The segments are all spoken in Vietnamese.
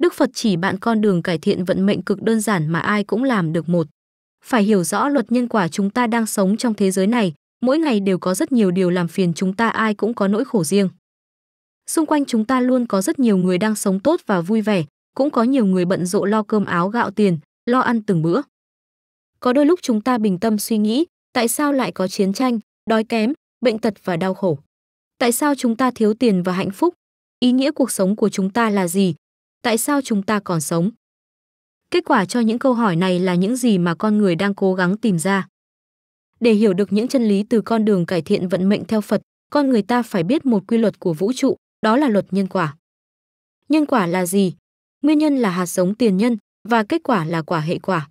Đức Phật chỉ bạn con đường cải thiện vận mệnh cực đơn giản mà ai cũng làm được một. Phải hiểu rõ luật nhân quả chúng ta đang sống trong thế giới này, mỗi ngày đều có rất nhiều điều làm phiền chúng ta ai cũng có nỗi khổ riêng. Xung quanh chúng ta luôn có rất nhiều người đang sống tốt và vui vẻ, cũng có nhiều người bận rộn lo cơm áo gạo tiền, lo ăn từng bữa. Có đôi lúc chúng ta bình tâm suy nghĩ, tại sao lại có chiến tranh, đói kém, bệnh tật và đau khổ? Tại sao chúng ta thiếu tiền và hạnh phúc? Ý nghĩa cuộc sống của chúng ta là gì? tại sao chúng ta còn sống? Kết quả cho những câu hỏi này là những gì mà con người đang cố gắng tìm ra. Để hiểu được những chân lý từ con đường cải thiện vận mệnh theo Phật, con người ta phải biết một quy luật của vũ trụ, đó là luật nhân quả. Nhân quả là gì? Nguyên nhân là hạt giống tiền nhân và kết quả là quả hệ quả.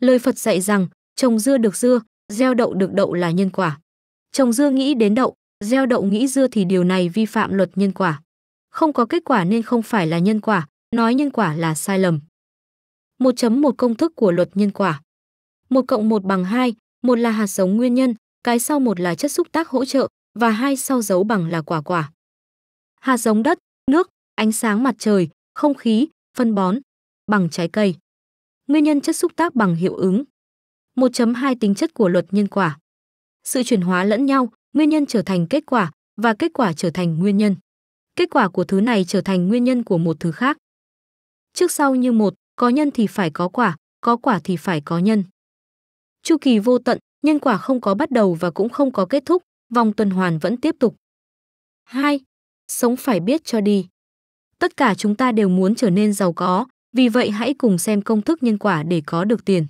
Lời Phật dạy rằng, trồng dưa được dưa, gieo đậu được đậu là nhân quả. Trồng dưa nghĩ đến đậu, gieo đậu nghĩ dưa thì điều này vi phạm luật nhân quả không có kết quả nên không phải là nhân quả, nói nhân quả là sai lầm. 1.1 Công thức của luật nhân quả 1 cộng 1 bằng 2, một là hạt giống nguyên nhân, cái sau một là chất xúc tác hỗ trợ và hai sau dấu bằng là quả quả. Hạt giống đất, nước, ánh sáng mặt trời, không khí, phân bón, bằng trái cây. Nguyên nhân chất xúc tác bằng hiệu ứng. 1.2 Tính chất của luật nhân quả. Sự chuyển hóa lẫn nhau, nguyên nhân trở thành kết quả và kết quả trở thành nguyên nhân kết quả của thứ này trở thành nguyên nhân của một thứ khác. Trước sau như một, có nhân thì phải có quả, có quả thì phải có nhân. Chu kỳ vô tận, nhân quả không có bắt đầu và cũng không có kết thúc, vòng tuần hoàn vẫn tiếp tục. 2. Sống phải biết cho đi. Tất cả chúng ta đều muốn trở nên giàu có, vì vậy hãy cùng xem công thức nhân quả để có được tiền.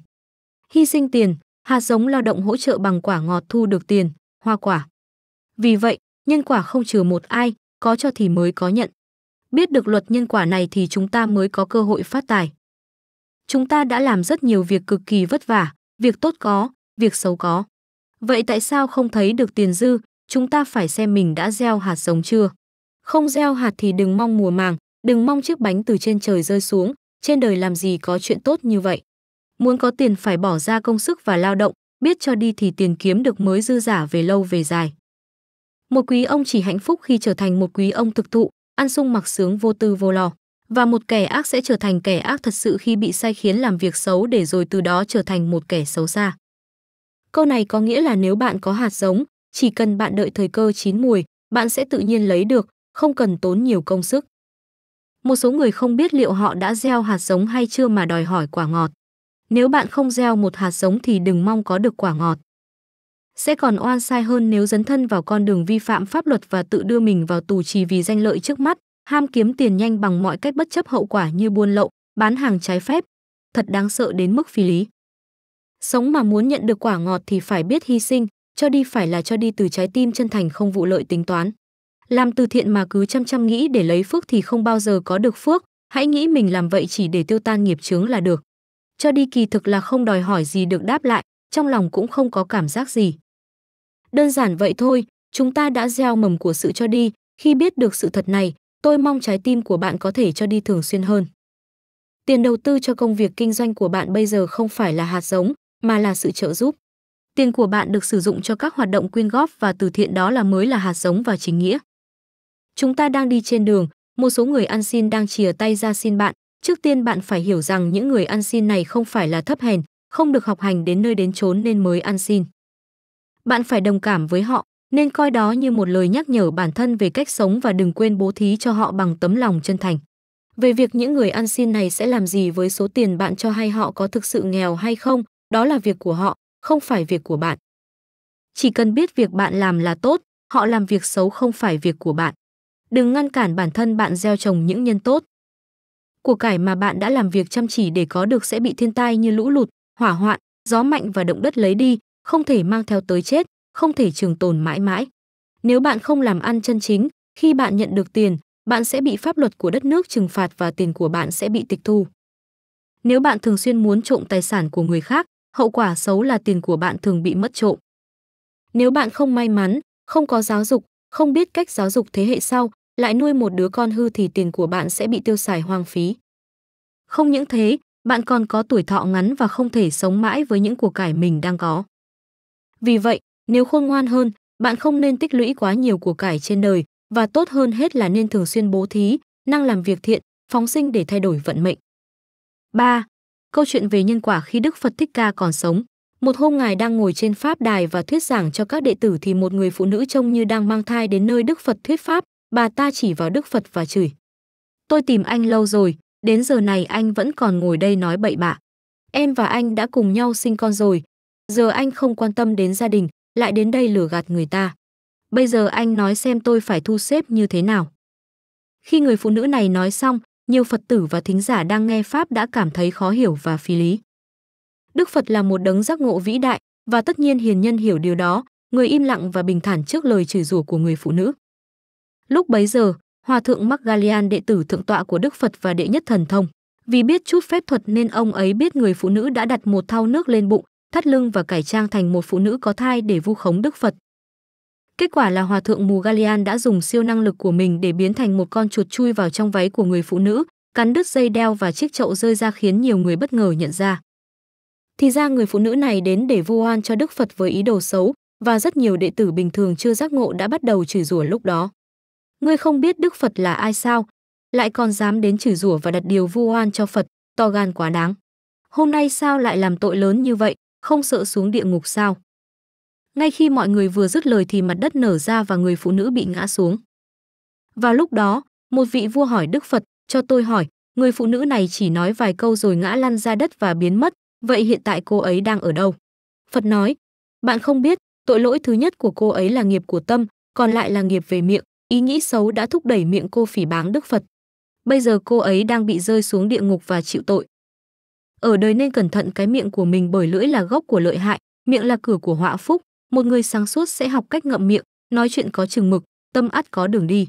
Hy sinh tiền, hạt giống lao động hỗ trợ bằng quả ngọt thu được tiền, hoa quả. Vì vậy, nhân quả không trừ một ai, có cho thì mới có nhận. Biết được luật nhân quả này thì chúng ta mới có cơ hội phát tài. Chúng ta đã làm rất nhiều việc cực kỳ vất vả, việc tốt có, việc xấu có. Vậy tại sao không thấy được tiền dư, chúng ta phải xem mình đã gieo hạt giống chưa? Không gieo hạt thì đừng mong mùa màng, đừng mong chiếc bánh từ trên trời rơi xuống, trên đời làm gì có chuyện tốt như vậy. Muốn có tiền phải bỏ ra công sức và lao động, biết cho đi thì tiền kiếm được mới dư giả về lâu về dài. Một quý ông chỉ hạnh phúc khi trở thành một quý ông thực thụ, ăn sung mặc sướng vô tư vô lo. Và một kẻ ác sẽ trở thành kẻ ác thật sự khi bị sai khiến làm việc xấu để rồi từ đó trở thành một kẻ xấu xa. Câu này có nghĩa là nếu bạn có hạt giống, chỉ cần bạn đợi thời cơ chín mùi, bạn sẽ tự nhiên lấy được, không cần tốn nhiều công sức. Một số người không biết liệu họ đã gieo hạt giống hay chưa mà đòi hỏi quả ngọt. Nếu bạn không gieo một hạt giống thì đừng mong có được quả ngọt sẽ còn oan sai hơn nếu dấn thân vào con đường vi phạm pháp luật và tự đưa mình vào tù chỉ vì danh lợi trước mắt, ham kiếm tiền nhanh bằng mọi cách bất chấp hậu quả như buôn lậu, bán hàng trái phép. Thật đáng sợ đến mức phi lý. Sống mà muốn nhận được quả ngọt thì phải biết hy sinh, cho đi phải là cho đi từ trái tim chân thành không vụ lợi tính toán. Làm từ thiện mà cứ chăm chăm nghĩ để lấy phước thì không bao giờ có được phước, hãy nghĩ mình làm vậy chỉ để tiêu tan nghiệp chướng là được. Cho đi kỳ thực là không đòi hỏi gì được đáp lại, trong lòng cũng không có cảm giác gì. Đơn giản vậy thôi, chúng ta đã gieo mầm của sự cho đi, khi biết được sự thật này, tôi mong trái tim của bạn có thể cho đi thường xuyên hơn. Tiền đầu tư cho công việc kinh doanh của bạn bây giờ không phải là hạt giống, mà là sự trợ giúp. Tiền của bạn được sử dụng cho các hoạt động quyên góp và từ thiện đó là mới là hạt giống và chính nghĩa. Chúng ta đang đi trên đường, một số người ăn xin đang chìa tay ra xin bạn. Trước tiên bạn phải hiểu rằng những người ăn xin này không phải là thấp hèn, không được học hành đến nơi đến chốn nên mới ăn xin bạn phải đồng cảm với họ, nên coi đó như một lời nhắc nhở bản thân về cách sống và đừng quên bố thí cho họ bằng tấm lòng chân thành. Về việc những người ăn xin này sẽ làm gì với số tiền bạn cho hay họ có thực sự nghèo hay không, đó là việc của họ, không phải việc của bạn. Chỉ cần biết việc bạn làm là tốt, họ làm việc xấu không phải việc của bạn. Đừng ngăn cản bản thân bạn gieo trồng những nhân tốt. Của cải mà bạn đã làm việc chăm chỉ để có được sẽ bị thiên tai như lũ lụt, hỏa hoạn, gió mạnh và động đất lấy đi, không thể mang theo tới chết, không thể trường tồn mãi mãi. Nếu bạn không làm ăn chân chính, khi bạn nhận được tiền, bạn sẽ bị pháp luật của đất nước trừng phạt và tiền của bạn sẽ bị tịch thu. Nếu bạn thường xuyên muốn trộm tài sản của người khác, hậu quả xấu là tiền của bạn thường bị mất trộm. Nếu bạn không may mắn, không có giáo dục, không biết cách giáo dục thế hệ sau, lại nuôi một đứa con hư thì tiền của bạn sẽ bị tiêu xài hoang phí. Không những thế, bạn còn có tuổi thọ ngắn và không thể sống mãi với những của cải mình đang có. Vì vậy, nếu khôn ngoan hơn, bạn không nên tích lũy quá nhiều của cải trên đời và tốt hơn hết là nên thường xuyên bố thí, năng làm việc thiện, phóng sinh để thay đổi vận mệnh. 3. Câu chuyện về nhân quả khi Đức Phật Thích Ca còn sống. Một hôm ngài đang ngồi trên pháp đài và thuyết giảng cho các đệ tử thì một người phụ nữ trông như đang mang thai đến nơi Đức Phật thuyết pháp, bà ta chỉ vào Đức Phật và chửi: "Tôi tìm anh lâu rồi, đến giờ này anh vẫn còn ngồi đây nói bậy bạ. Em và anh đã cùng nhau sinh con rồi, Giờ anh không quan tâm đến gia đình, lại đến đây lừa gạt người ta. Bây giờ anh nói xem tôi phải thu xếp như thế nào. Khi người phụ nữ này nói xong, nhiều Phật tử và thính giả đang nghe Pháp đã cảm thấy khó hiểu và phi lý. Đức Phật là một đấng giác ngộ vĩ đại, và tất nhiên hiền nhân hiểu điều đó, người im lặng và bình thản trước lời chửi rủa của người phụ nữ. Lúc bấy giờ, Hòa thượng magalian đệ tử thượng tọa của Đức Phật và đệ nhất thần thông, vì biết chút phép thuật nên ông ấy biết người phụ nữ đã đặt một thau nước lên bụng, thắt lưng và cải trang thành một phụ nữ có thai để vu khống Đức Phật. Kết quả là Hòa thượng Mù Galian đã dùng siêu năng lực của mình để biến thành một con chuột chui vào trong váy của người phụ nữ, cắn đứt dây đeo và chiếc chậu rơi ra khiến nhiều người bất ngờ nhận ra. Thì ra người phụ nữ này đến để vu oan cho Đức Phật với ý đồ xấu, và rất nhiều đệ tử bình thường chưa giác ngộ đã bắt đầu chửi rủa lúc đó. Ngươi không biết Đức Phật là ai sao, lại còn dám đến chửi rủa và đặt điều vu oan cho Phật, to gan quá đáng. Hôm nay sao lại làm tội lớn như vậy? không sợ xuống địa ngục sao? Ngay khi mọi người vừa dứt lời thì mặt đất nở ra và người phụ nữ bị ngã xuống. Và lúc đó, một vị vua hỏi Đức Phật, cho tôi hỏi, người phụ nữ này chỉ nói vài câu rồi ngã lăn ra đất và biến mất, vậy hiện tại cô ấy đang ở đâu? Phật nói, bạn không biết, tội lỗi thứ nhất của cô ấy là nghiệp của tâm, còn lại là nghiệp về miệng, ý nghĩ xấu đã thúc đẩy miệng cô phỉ báng Đức Phật. Bây giờ cô ấy đang bị rơi xuống địa ngục và chịu tội. Ở đời nên cẩn thận cái miệng của mình bởi lưỡi là gốc của lợi hại, miệng là cửa của họa phúc, một người sáng suốt sẽ học cách ngậm miệng, nói chuyện có chừng mực, tâm ắt có đường đi.